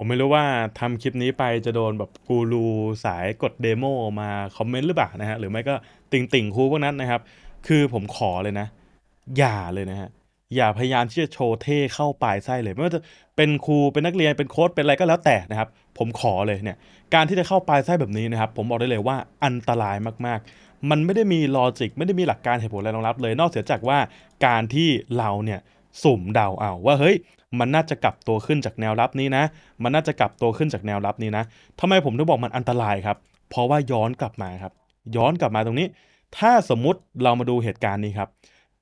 ผมไม่รู้ว่าทำคลิปนี้ไปจะโดนแบบกูรูสายกดเดโมมาคอมเมนต์หรือเปล่านะฮะหรือไม่ก็ติ่งติ่งครูพวกนั้นนะครับ คือผมขอเลยนะ อย่าเลยนะฮะอย่าพยายามที่จะโชว์เท่เข้าปลายไส้เลยไม่ว่าจะเป็นครูเป็นนักเรียนเป็นโค้ดเป็นอะไรก็แล้วแต่นะครับ ผมขอเลยเนี่ย การที่จะเข้าปลายไส้แบบนี้นะครับ ผมบอกได้เลยว่าอันตรายมากๆ มันไม่ได้มีลอจิก ไม่ได้มีหลักการเหตุผลอะไรรองรับเลย นอกเสียจากว่าการที่เราเนี่ยสุ่มเดาเอาว่าเฮ้ย มันน่าจะกลับตัวขึ้นจากแนวรับนี้ นะมันน่าจะกลับตัวขึ้นจากแนวรับนี้นะทำไมผมถึงบอกมันอันตรายครับเพราะว่าย้อนกลับมาครับ ย้อนกลับมาตรงนี้ ถ้าสมมุติเรามาดูเหตุการณ์นี้ครับ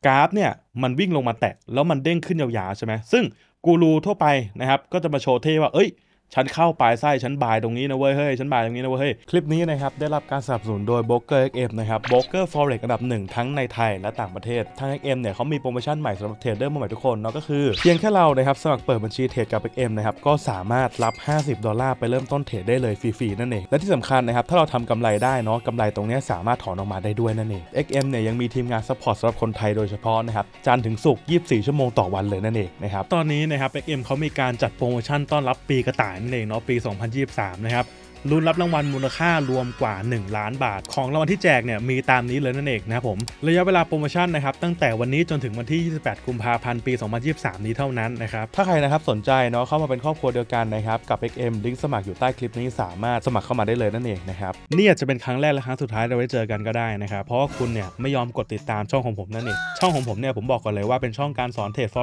กราฟเนี่ยมันวิ่งลงมาแตะแล้วมันเด้งขึ้นยาวๆใช่ไหมซึ่งกูรูทั่วไปนะครับก็จะมาโชว์เท่ว่าเอ้ยฉันเข้าปลายไส้ฉันบายตรงนี้นะเว้ยเฮ้ยฉันบายตรงนี้นะเว้ยเฮ้ย คลิปนี้นะครับ ได้รับการสนับสนุนโดย b เ o k e r XM นะครับ b r o k e r Forex อันดับหนึ่งทั้งในไทยและต่างประเทศทาง XM เนี่ยเขามีโปรโมชั่นใหม่สำหรับเทรดเดอร์มือใหม่ทุกคนเนาะก็คือเพียงแค่เรานะครับสมัครเปิดบัญชีเทรดกับ XM นะครับก็สามารถรับ 50 ดอลลาร์ไปเริ่มต้นเทรดได้เลยฟรีๆนั่นเองและที่สำคัญนะครับถ้าเราทำกำไรได้เนาะกำไรตรงนี้สามารถถอนออกมาได้ด้วยนั่นเอง XM เนี่ยยังมีทีมงานซัพพอร์ตสำหรับคนไทยโดยเฉพาะนะครับจันถึงศุกร์24 ชั่วโมงต่อวันเลยนั่นเองนะครับตอนนี้นะครับ XM เขามีการจัดโปรโมชั่นต้อนรับปีกระต่ายนั่นเองเนาะปี 2023 นะครับลุ้นรับรางวัลมูลค่ารวมกว่า 1 ล้านบาท ของรางวัลที่แจกเนี่ย มีตามนี้เลยนั่นเองนะผม ระยะเวลาโปรโมชั่นนะครับ ตั้งแต่วันนี้จนถึงวันที่ 28 กุมภาพันธ์ปี 2023 นี้เท่านั้นนะครับ ถ้าใครนะครับสนใจเนาะเข้ามาเป็นครอบครัวเดียวกันนะครับ กับ XM ลิงก์สมัครอยู่ใต้คลิปนี้สามารถสมัครเข้ามาได้เลยนั่นเองนะครับนี่อาจจะเป็นครั้งแรกและครั้งสุดท้ายเราได้เจอกันก็ได้นะครับเพราะคุณเนี่ยไม่ยอมกดติดตามช่องของผมนั่นเองช่องของผมเนี่ยผมบอกก่อนเลยว่าเป็นช่องการสอนเทรด f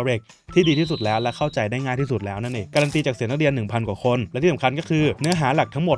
ที่ดีที่สุดแล้วและเข้าใจได้ง่ายที่สุดแล้วนั่นเองการันตีจากเสียงนักเรียน1,000 กว่าคนและที่สำคัญก็คือเนื้อหาหลักทั้งหมด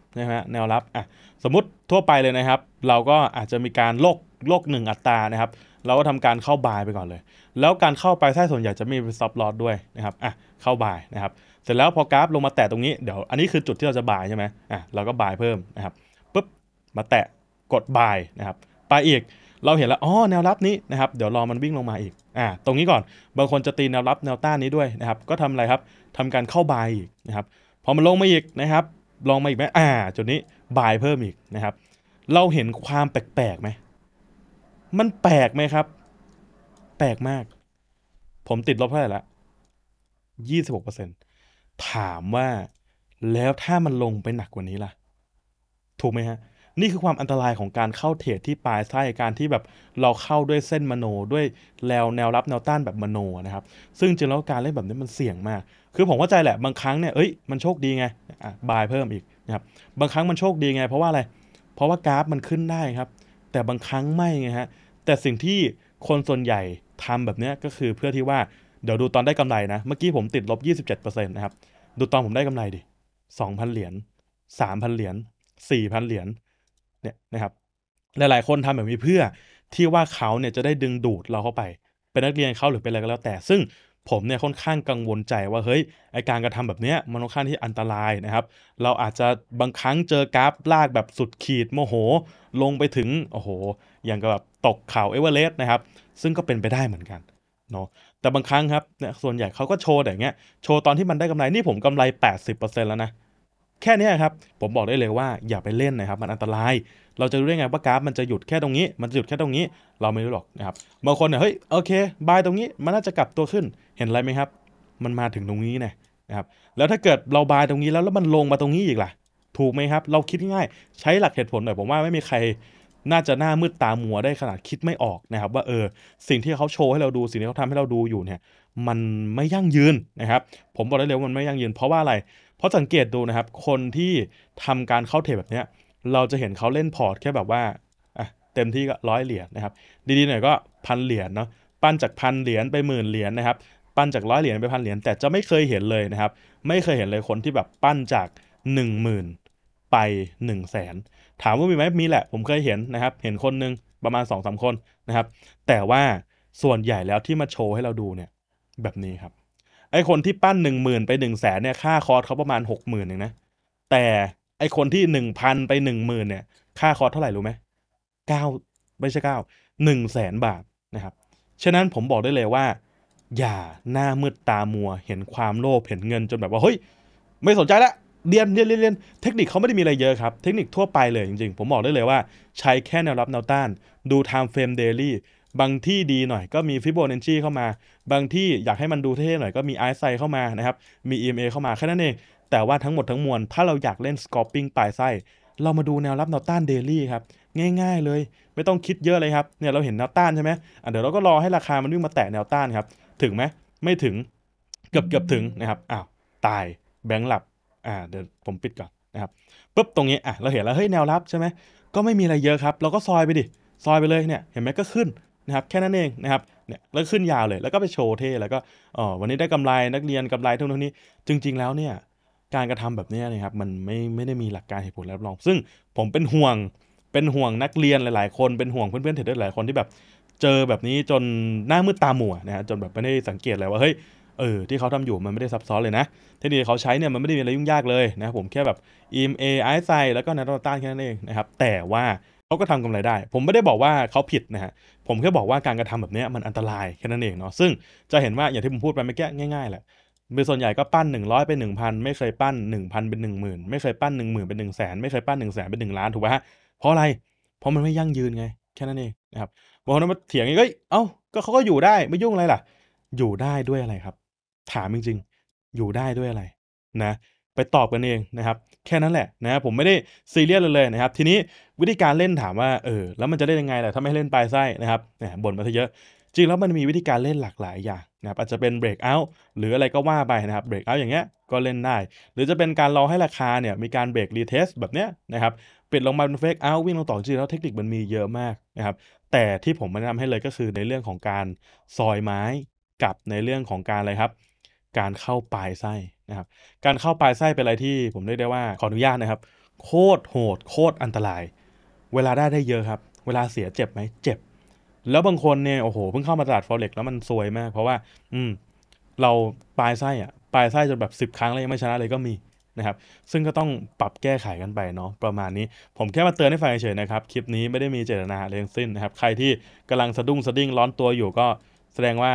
นะฮะแนวรับอ่ะสมมติทั่วไปเลยนะครับ เราก็อาจจะมีการโลกโลกหนึ่งอัตรานะครับ เราก็ทำการเข้าบายไปก่อนเลย แล้วการเข้าไปใช่ส่วนใหญ่จะมีซับลอดด้วยนะครับอ่ะเข้าบายนะครับ เสร็จแล้วพอกราฟลงมาแตะตรงนี้เดี๋ยวอันนี้คือจุดที่เราจะบายใช่ไหมอ่ะเราก็บายเพิ่มนะครับปุ๊บมาแตะกดบายนะครับไปอีก เราเห็นแล้วอ๋อแนวรับนี้นะครับเดี๋ยวรอมันวิ่งลงมาอีกอ่าตรงนี้ก่อน บางคนจะตีแนวรับแนวต้านนี้ด้วยนะครับ ก็ทำอะไรครับ ทำการเข้าบายอีกนะครับ พอมันลงมาอีกนะครับลองมาอีกไหม อ่าจุดนี้บายเพิ่มอีกนะครับ เราเห็นความแปลกๆไหม มันแปลกไหมครับ แปลกมาก ผมติดลบเท่าไหร่ละ ยี่สิบหกเปอร์เซ็นถามว่าแล้วถ้ามันลงไปหนักกว่านี้ล่ะ ถูกไหมฮะนี่คือความอันตรายของการเข้า เทรดที่ปลายไส้การที่แบบเราเข้าด้วยเส้นมโนด้วยแนวแนวรับแนวต้านแบบมโนนะครับซึ่งจริงแล้วการเล่นแบบนี้มันเสี่ยงมาก คือผมเข้าใจแหละบางครั้งเนี่ยเอ้ยมันโชคดีไงอ่ะบายเพิ่มอีกนะครับบางครั้งมันโชคดีไง เพราะว่าอะไรเพราะว่ากราฟมันขึ้นได้ครับ แต่บางครั้งไม่ไงฮะแต่สิ่งที่คนส่วนใหญ่ทำแบบนี้ก็คือเพื่อที่ว่าเดี๋ยวดูตอนได้กำไรนะเมื่อกี้ผมติดลบ27%นะครับดูตอนผมได้กำไรดิ2,000เหรียญ3,000เหรียญ4,000เหรียญเนี่ยนะครับหลายๆคนทำแบบนี้เพื่อ ที่ว่าเขาเนี่ยจะได้ดึงดูดเราเข้าไป เป็นนักเรียนเขาหรือเป็นอะไรก็แล้วแต่ ซึ่งผมเนี่ยค่อนข้างกังวลใจว่าเฮ้ยไอการกระทำแบบเนี้ยมันค่อนข้างที่อันตรายนะครับ เราอาจจะบางครั้งเจอกราฟลากแบบสุดขีดโมโห ลงไปถึงโอ้โหอย่างกับแบบตกเขาเอเวอเรสต์นะครับซึ่งก็เป็นไปได้เหมือนกันเนาะแต่บางครั้งครับเนี่ยส่วนใหญ่เขาก็โชว์อย่างเงี้ยโชว์ตอนที่มันได้กำไรนี่ผมกำไร 80%แล้วนะแค่นี้ครับผมบอกได้เลยว่าอย่าไปเล่นนะครับ มันอันตรายเราจะรู้ได้ไงว่า กราฟมันจะหยุดแค่ตรงนี้ มันจะหยุดแค่ตรงนี้ เราไม่รู้หรอกนะครับบางคนเนี่ยเฮ้ยโอเค บายตรงนี้ มันน่าจะกลับตัวขึ้นเห็นอะไรไหมครับ มันมาถึงตรงนี้นะนะครับแล้วถ้าเกิดเราบายตรงนี้แล้วแล้วมันลงมาตรงนี้อีกล่ะ ถูกไหมครับ เราคิดง่าย ใช้หลักเหตุผลหน่อยผมว่าไม่มีใครน่าจะหน้ามืดตามัวได้ขนาดคิดไม่ออกนะครับว่าเออสิ่งที่เขาโชว์ให้เราดูสิ่งที่เขาทำให้เราดูอยู่เนี่ยมันไม่ยั่งยืนนะครับผมบอกได้เลยว่ามันไม่ยั่งยืนเพราะว่าอะไรพราะสังเกตดูนะครับ คนที่ทำการเข้าเทรดแบบเนี้ยเราจะเห็นเขาเล่น พอร์ตแค่แบบว่าอ่ะเต็มที่ก็ร้อยเหรียญนะครับ ดีๆหน่อยก็พันเหรียญเนาะ ปั้นจากพันเหรียญไปหมื่นเหรียญนะครับ ปั้นจากร้อยเหรียญไปพันเหรียญ แต่จะไม่เคยเห็นเลยนะครับ ไม่เคยเห็นเลยคนที่แบบปั้นจาก1 0,000ไป1 0 0 0 0แสนถามว่ามีไหมมีแหละ ผมเคยเห็นนะครับ เห็นคนนึงประมาณ2อสคนนะครับ แต่ว่าส่วนใหญ่แล้วที่มาโชว์ให้เราดูเนี่ย แบบนี้ครับไอคนที่ปั้นหนึ่งหมื่นไปหนึ่งแสนเนี่ย ค่าคอร์สเขาประมาณหกหมื่นเองนะแต่ไอคนที่หนึ่งพันไปหนึ่งหมื่นเนี่ยค่าคอร์สเท่าไหร่รู้ไหมเก้าไม่ใช่เก้าหนึ่งแสนบาทนะครับฉะนั้นผมบอกได้เลยว่า อย่าหน้ามืดตามัว เห็นความโลภเห็นเงินจนแบบว่า เฮ้ย ไม่สนใจละเรียนเรียนเรียนเนเทคนิคเขาไม่ได้มีอะไรเยอะครับ เทคนิคทั่วไปเลยจริงๆ ผมบอกได้เลยว่าใช้แค่แนวรับแนวต้านดูไทม์เฟรมเดลี่บางที่ดีหน่อยก็มีฟิโบนัชชีเข้ามา บางที่อยากให้มันดูเท่หน่อยก็มีไอซ์ไซเข้ามานะครับมี EMA เข้ามา แค่นั้นเอง แต่ว่าทั้งหมดทั้งมวลถ้าเราอยากเล่นสกอปปิ้งปลายไส้ เรามาดูแนวรับแนวต้านเดลี่ครับ ง่ายๆเลย ไม่ต้องคิดเยอะเลยครับเนี่ยเราเห็นแนวต้านใช่ไหมเดี๋ยวเราก็รอให้ราคามันวิ่งมาแตะแนวต้านครับถึงไหมไม่ถึงเกือบเกือบถึงนะครับอ้าวตายแบงค์หลับอ่าเดี๋ยวผมปิดก่อนนะครับปุ๊บตรงนี้อ่ะเราเห็นแล้วเฮ้ยแนวรับใช่ไหมก็ไม่มีอะไรเยอะครับเราก็ซอยไปดิซอยไปเลยเนี่ยเห็นไหมก็ขึ้นนะครับแค่นั้นเองนะครับเนี่ยแล้วขึ้นยาวเลย แล้วก็ไปโชว์เท่แล้วก็อ๋อวันนี้ได้กำไรนักเรียนกำไรเท่านี้ จริงๆแล้วเนี่ยการกระทำแบบนี้นะครับมันไม่ไม่ได้มีหลักการเหตุผลรับรอง ซึ่งผมเป็นห่วงเป็นห่วงนักเรียนหลายๆ คนเป็นห่วงเพื่อนๆเถิดเหลายคนที่แบบ เจอแบบนี้จนหน้ามืดตาหมัวนะฮะจนแบบไม่ได้สังเกตเลยว่าเฮ้ยเออที่เขาทำอยู่มันไม่ได้ซับซ้อนเลยนะ เทคนิคเขาใช้เนี่ยมันไม่ได้มีอะไรยุ่งยากเลยนะผมแค่แบบ EMA i ไซแล้วก็นาโนต้านแค่นั้นเองนะครับแต่ว่าเขาก็ทำกำไรได้ ผมไม่ได้บอกว่าเขาผิดนะฮะ ผมแค่บอกว่าการกระทำแบบนี้มันอันตรายแค่นั้นเองเนาะ ซึ่งจะเห็นว่าอย่างที่ผมพูดไปเมื่อกี้ง่ายๆแหละเป็นส่วนใหญ่ก็ปั้น100เป็น1,000ไม่เคยปั้น1,000เป็น10,000ไม่เคยปั้น10,000เป็น1 0 0 0 0แไม่เคยปั้น1 0 0 0 0เป็น 1 ล้านถูกไหมฮะเพราะอะไร เพราะมันไม่ยั่งยืนไงแค่นั้นเองนะครับบางคนมาเถียงไงก็เอ้าก็เขาก็อยู่ได้ไม่ยุ่งอะไรล่ะ อยู่ได้ด้วยอะไรครับ ถามจริงๆ อยู่ได้ด้วยอะไร นะไปตอบกันเองนะครับ แค่นั้นแหละนะผมไม่ได้ซีเรียสเลยนะครับ ทีนี้วิธีการเล่นถามว่า เออ แล้วมันจะเล่นยังไงแหละถ้าไม่เล่นปลายไส้นะครับเนี่ยบ่นมาเยอะจริงแล้วมันมีวิธีการเล่นหลากหลายอย่างนะครับอาจจะเป็นเบรกเอาท์หรืออะไรก็ว่าไปนะครับเบรกเอาท์อย่างเงี้ย ก็เล่นได้ หรือจะเป็นการรอให้ราคาเนี่ยมีการเบรกรีเทสแบบเนี้ยนะครับปิดลงมาเป็นเฟกเอาท์วิ่งลงต่อจริงแล้วเทคนิคมันมีเยอะมากนะครับแต่ที่ผมแนะนำให้เลยก็คือในเรื่องของการซอยไม้กับในเรื่องของการอะไรครับการเข้าปลายไส้นะครับการเข้าปลายไส้เป็นอะไรที่ผมเรียกได้ว่าขออนุญาตนะครับโคตรโหดโคตรอันตราย เวลาได้ได้เยอะครับ เวลาเสียเจ็บไหมเจ็บ แล้วบางคนเนี่ยโอ้โหเพิ่งเข้ามาตลาดฟอเร็กแล้วมัน ซวยมาก เพราะว่า อืมเราปลายไส้อะปลายไส้จนแบบ 10 ครั้งแล้วยังไม่ชนะเลยก็มีนะครับ ซึ่งก็ต้องปรับแก้ไขกันไปเนาะประมาณนี้ ผมแค่มาเตือนให้ฟังเฉยๆนะครับคลิปนี้ไม่ได้มีเจตนาอะไรทั้งสิ้นนะครับใครที่กำลังสะดุ้งสะดิ้งร้อนตัวอยู่ก็แสดงว่า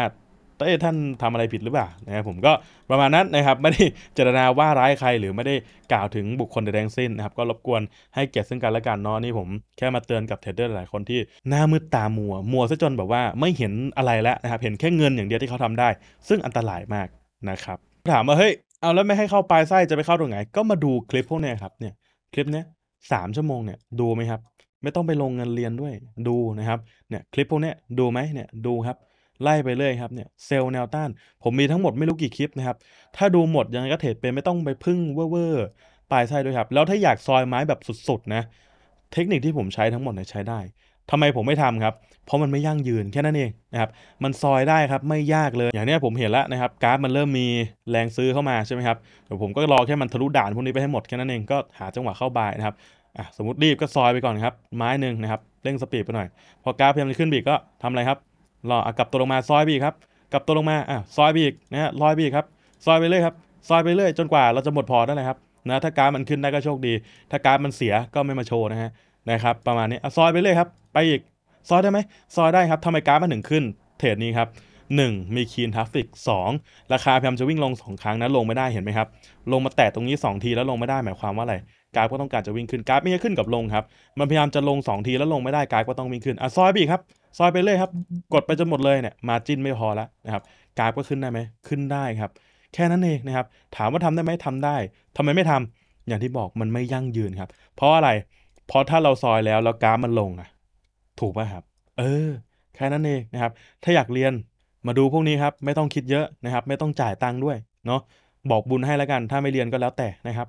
เต้ท่านทำอะไรผิดหรือเปล่านะครับผมก็ประมาณนั้นนะครับ ไม่ได้เจตนาว่าร้ายใครหรือไม่ได้กล่าวถึงบุคคลใดทั้งสิ้นนะครับ ก็รบกวนให้เกียรติซึ่งกันและกันเนาะนี่ผมแค่มาเตือนกับเทรดเดอร์หลายคนที่หน้ามืดตามัวมัวซะจนแบบว่าไม่เห็นอะไรแล้วนะครับเห็นแค่เงินอย่างเดียวที่เขาทำได้ ซึ่งอันตรายมากนะครับ ถามว่าเฮ้ย เอาแล้วไม่ให้เข้าปลายไส้จะไปเข้าตรงไหนก็มาดูคลิปพวกนี้ครับเนี่ยคลิปเนี้ยสามชั่วโมงเนี่ยดูไหมครับ ไม่ต้องไปลงเงินเรียนด้วยดูนะครับเนี่ยคลิปพวกนี้ดูไหมเนี่ยดูครับไล่ไปเรื่อยครับเนี่ยเซลล์แนวต้านผมมีทั้งหมดไม่รู้กี่คลิปนะครับถ้าดูหมดยังไงก็เทรดเป็นไม่ต้องไปพึ่งเว่อร์ปลายไส้ด้วยครับ แล้วถ้าอยากซอยไม้แบบสุดๆนะเทคนิคที่ผมใช้ทั้งหมดเนี่ยใช้ได้ ทำไมผมไม่ทำครับ เพราะมันไม่ยั่งยืนแค่นั้นเองนะครับมันซอยได้ครับไม่ยากเลย อย่างนี้ผมเห็นแล้วนะครับกราฟมันเริ่มมีแรงซื้อเข้ามาใช่ไหมครับเดี๋ยวผมก็รอแค่มันทะลุด่านพวกนี้ไปให้หมดแค่นั้นเองก็หาจังหวะเข้าบายนะครับอ่ะสมมติรีบก็ซอยไปก่อนครับไม้หนึ่งนะครับเร่งสปีดไปหน่อย พอกราฟพยายามจะขึ้นบีกก็ทำอะไรครับรออกลับตัวลงมาซอยบีครับกลับตัวลงมาอ่ะซอยบีกนะฮะลอยบีครับซอยไปเรื่อยครับซอยไปเรื่อยจนกว่าเราจะหมดพอได้เลยครับนะถ้าการมันขึ้นได้ก็โชคดี ถ้าการมันเสียก็ไม่มาโชว์นะฮะนะครับประมาณนี้อ่ะซอยไปเรื่อยครับไปอีกซอยได้ไหมซอยได้ครับทำไมการมันถึงขึ้นเทรดนี้ครับ 1 มีคีนทราฟิก2ราคาพยายามจะวิ่งลง2ครั้งนะลงไม่ได้เห็นไหมครับลงมาแตะตรงนี้2ทีแล้วลงไม่ได้หมายความว่าอะไรกราฟก็ต้องการจะวิ่งขึ้นกราฟไม่ใช่ขึ้นกับลงครับมันพยายามจะลง2ทีแล้วลงไม่ได้กราฟก็ต้องวิ่งขึ้นอ่ะซอยบีครับซอยไปเลยครับกดไปจนหมดเลยเนี่ยมาจิ้นไม่พอแล้วนะครับกราฟก็ขึ้นได้ไหม ขึ้นได้ครับ แค่นั้นเองนะครับ ถามว่าทำได้ไหมทำได้ ทำไมไม่ทำ อย่างที่บอกมันไม่ยั่งยืนครับ เพราะอะไร เพราะถ้าเราซอยแล้วแล้วกราฟมันลงอะถูกไหมครับ เออ แค่นั้นเองนะครับ ถ้าอยากเรียนมาดูพวกนี้ครับไม่ต้องคิดเยอะนะครับ ไม่ต้องจ่ายตังค์ด้วยเนาะบอกบุญให้แล้วกัน ถ้าไม่เรียนก็แล้วแต่นะครับ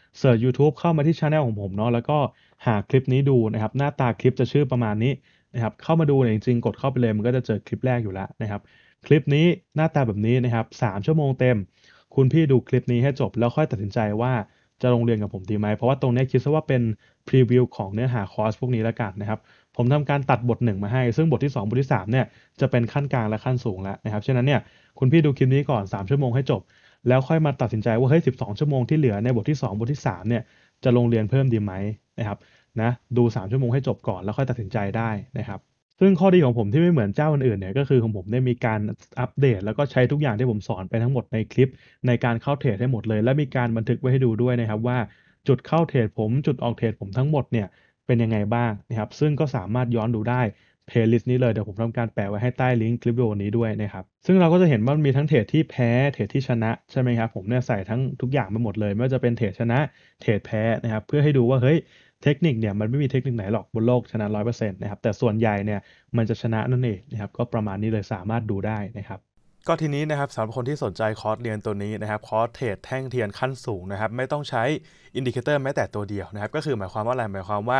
เสิร์ช YouTube เข้ามาที่ช anel ของผมเนาะแล้วก็หาคลิปนี้ดูนะครับหน้าตาคลิปจะชื่อประมาณนี้นะครับเข้ามาดูเนี่ยจริงๆ กดเข้าไปเลย มันก็จะเจอคลิปแรกอยู่แล้วนะครับคลิปนี้หน้าตาแบบนี้นะครับสามชั่วโมงเต็ม คุณพี่ดูคลิปนี้ให้จบ แล้วค่อยตัดสินใจว่าจะลงเรียนกับผมดีไหม เพราะว่าตรงนี้คิดซะว่าเป็นพรีวิวของเนื้อหาคอร์สพวกนี้แล้วกันนะครับผมทำการตัดบทหนึ่งมาให้ ซึ่งบทที่2บทที่3เนี่ยจะเป็นขั้นกลางและขั้นสูงแล้วนะครับฉะนั้นเนี่ยคุณพี่ดูคลิปนี้ก่อน3ชั่วโมงให้จบแล้วค่อยมาตัดสินใจว่าเฮ้ย12 ชั่วโมงที่เหลือในบทที่2บทที่3เนี่ยจะลงเรียนเพิ่มดีไหมนะครับนะดู 3 ชั่วโมงให้จบก่อนแล้วค่อยตัดสินใจได้นะครับซึ่งข้อดีของผมที่ไม่เหมือนเจ้าอื่นๆเนี่ยก็คือของผมได้มีการอัปเดตแล้วก็ใช้ทุกอย่างที่ผมสอนไปทั้งหมดในคลิป ในการเข้าเทรดให้หมดเลยและมีการบันทึกไว้ให้ดูด้วยนะครับว่าจุดเข้าเทรดผมจุดออกเทรดผมทั้งหมดเนี่ยเป็นยังไงบ้างนะครับซึ่งก็สามารถย้อนดูได้เพลย์ลิสต์นี้เลย เดี๋ยวผมทำการแปะไว้ให้ใต้ลิงก์คลิปวิดีโอนี้ด้วยนะครับ ซึ่งเราก็จะเห็นว่ามีทั้งเทรดที่แพ้ เทรดที่ชนะ ใช่ไหมครับผมเนี่ยใส่ทั้งทุกอย่างไปหมดเลย ไม่ว่าจะเป็นเทรดชนะเทรดแพ้นะครับ เพื่อให้ดูว่าเฮ้ย เทคนิคเนี่ย มันไม่มีเทคนิคไหนหรอก บนโลกชนะร้อยเปอร์เซ็นต์นะครับ แต่ส่วนใหญ่เนี่ย มันจะชนะนั่นเองนะครับก็ประมาณนี้เลยสามารถดูได้นะครับก็ทีนี้นะครับสำหรับคนที่สนใจคอร์สเรียนตัวนี้นะครับคอร์สเทรดแท่งเทียนขั้นสูงนะครับไม่ต้องใช้อินดิเคเตอร์แม้แต่ตัวเดียวนะครับก็คือหมายความว่าอะไรหมายความว่า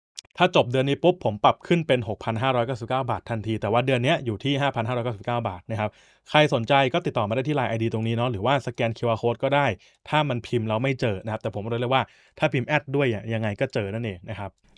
ถ้าจบเดือนนี้ปุ๊บผมปรับขึ้นเป็น 6,599 บาททันทีแต่ว่าเดือนนี้อยู่ที่ 5,599 บาทนะครับ ใครสนใจก็ติดต่อมาได้ที่ไลน์ ID ตรงนี้เนาะหรือว่าสแกน QR Code ก็ได้ ถ้ามันพิมพ์เราไม่เจอนะครับ แต่ผมเลยเลยว่าถ้าพิมพ์แอดด้วยยังไงก็เจอนั่นเองนะครับ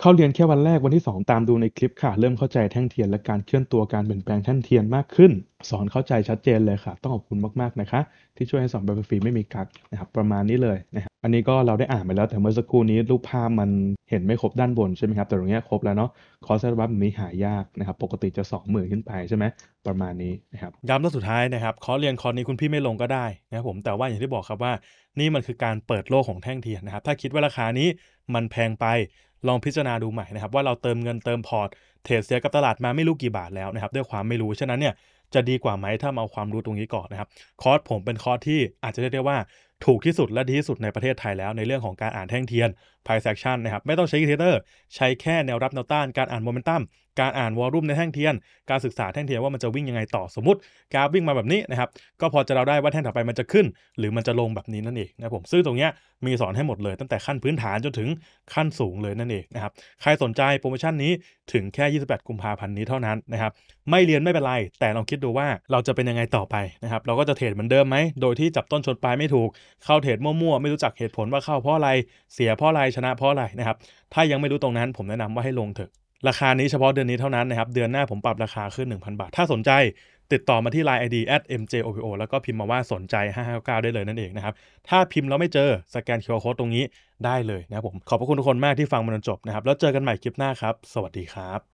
เข้าเรียนแค่วันแรกวันที่ 2 ตามดูในคลิปค่ะ เริ่มเข้าใจแท่งเทียนและการเคลื่อนตัวการเปลี่ยนแปลงแท่งเทียนมากขึ้น สอนเข้าใจชัดเจนเลยค่ะ ต้องขอบคุณมากๆนะคะที่ช่วยให้สอนแบบฟรีไม่มีกักนะครับประมาณนี้เลยนะครับอันนี้ก็เราได้อ่านไปแล้วแต่เมื่อสักครู่นี้รูปภาพมันเห็นไม่ครบด้านบนใช่ไหมครับแต่ตรงนี้ครบแล้วเนาะคอร์สรับแบบนี้หายากนะครับปกติจะ2มื่นขึ้นไปใช่ไหมประมาณนี้นะครับย้ำตอนสุดท้ายนะครับคอร์สเรียนคอร์สนี้คุณพี่ไม่ลงก็ได้นะครับผมแต่ว่าอย่างที่บอกครับว่า นี่มันคือการเปิดโลกของแท่งเทียนนะครับถ้าคิดว่า ราคานี้ มันแพงไปลองพิจารณาดูใหม่นะครับว่าเราเติมเงินเติมพอร์ต เทรดเสียกับตลาดมาไม่รู้กี่บาทแล้วนะครับ ด้วยความไม่รู้ฉะนั้นเนี่ยจะดีกว่าไหมถ้าเอาความรู้ตรงนี้ก่อนนะครับคอร์สผมเป็นคอร์สที่อาจจะเรียกได้ว่า ถูกที่สุดและดีที่สุดในประเทศไทยแล้วในเรื่องของการอ่านแท่งเทียน t ายแ s กชันนะครับไม่ต้องใช้เทเตอร์ ใช้แค่แนวรับแนวต้านการอ่านโมเมนตัมการอ่านวอลลุ่มในแท่งเทียนการศึกษาแท่งเทียนว่ามันจะวิ่งยังไงต่อสมมติกราฟวิ่งมาแบบนี้นะครับก็พอจะเราได้ว่าแท่งถัดไปมันจะขึ้น หรือมันจะลงแบบนี้นั่นเองนะผมซึ่งตรงเนี้ยมีสอนให้หมดเลย ตั้งแต่ขั้นพื้นฐานจนถึงขั้นสูงเลยนั่นเองนะครับใครสนใจโปรโมชั่นนี้ถึงแค่ 28กุมภาพันธ์นี้เท่านั้นนะครับไม่เรียนไม่เป็นไร แต่ลองคิดดูว่าเราจะเป็นยังไงต่อไปนะครับเราก็จะเทรดเหมือนเดิมไหมโดยที่จับต้นชนปลายไม่ถูกเข้าเทรดมั่วๆไม่รู้จักเหตุผลว่าเข้าเพราะอะไร เสียเพราะอะไรชนะเพราะอะไรนะครับ ถ้ายังไม่รู้ตรงนั้นผมแนะนำว่าให้ลงเถอะ ราคานี้เฉพาะเดือนนี้เท่านั้นนะครับ เดือนหน้าผมปรับราคาขึ้น 1,000 บาท ถ้าสนใจ ติดต่อมาที่ Line ID at mjopo แล้วก็พิมพ์มาว่าสนใจ 559 ได้เลยนั่นเองนะครับ ถ้าพิมพ์แล้วไม่เจอสแกน QR Code ตรงนี้ได้เลยนะครับผม ขอบพระคุณทุกคนมากที่ฟังมาจนจบนะครับ แล้วเจอกันใหม่คลิปหน้าครับ สวัสดีครับ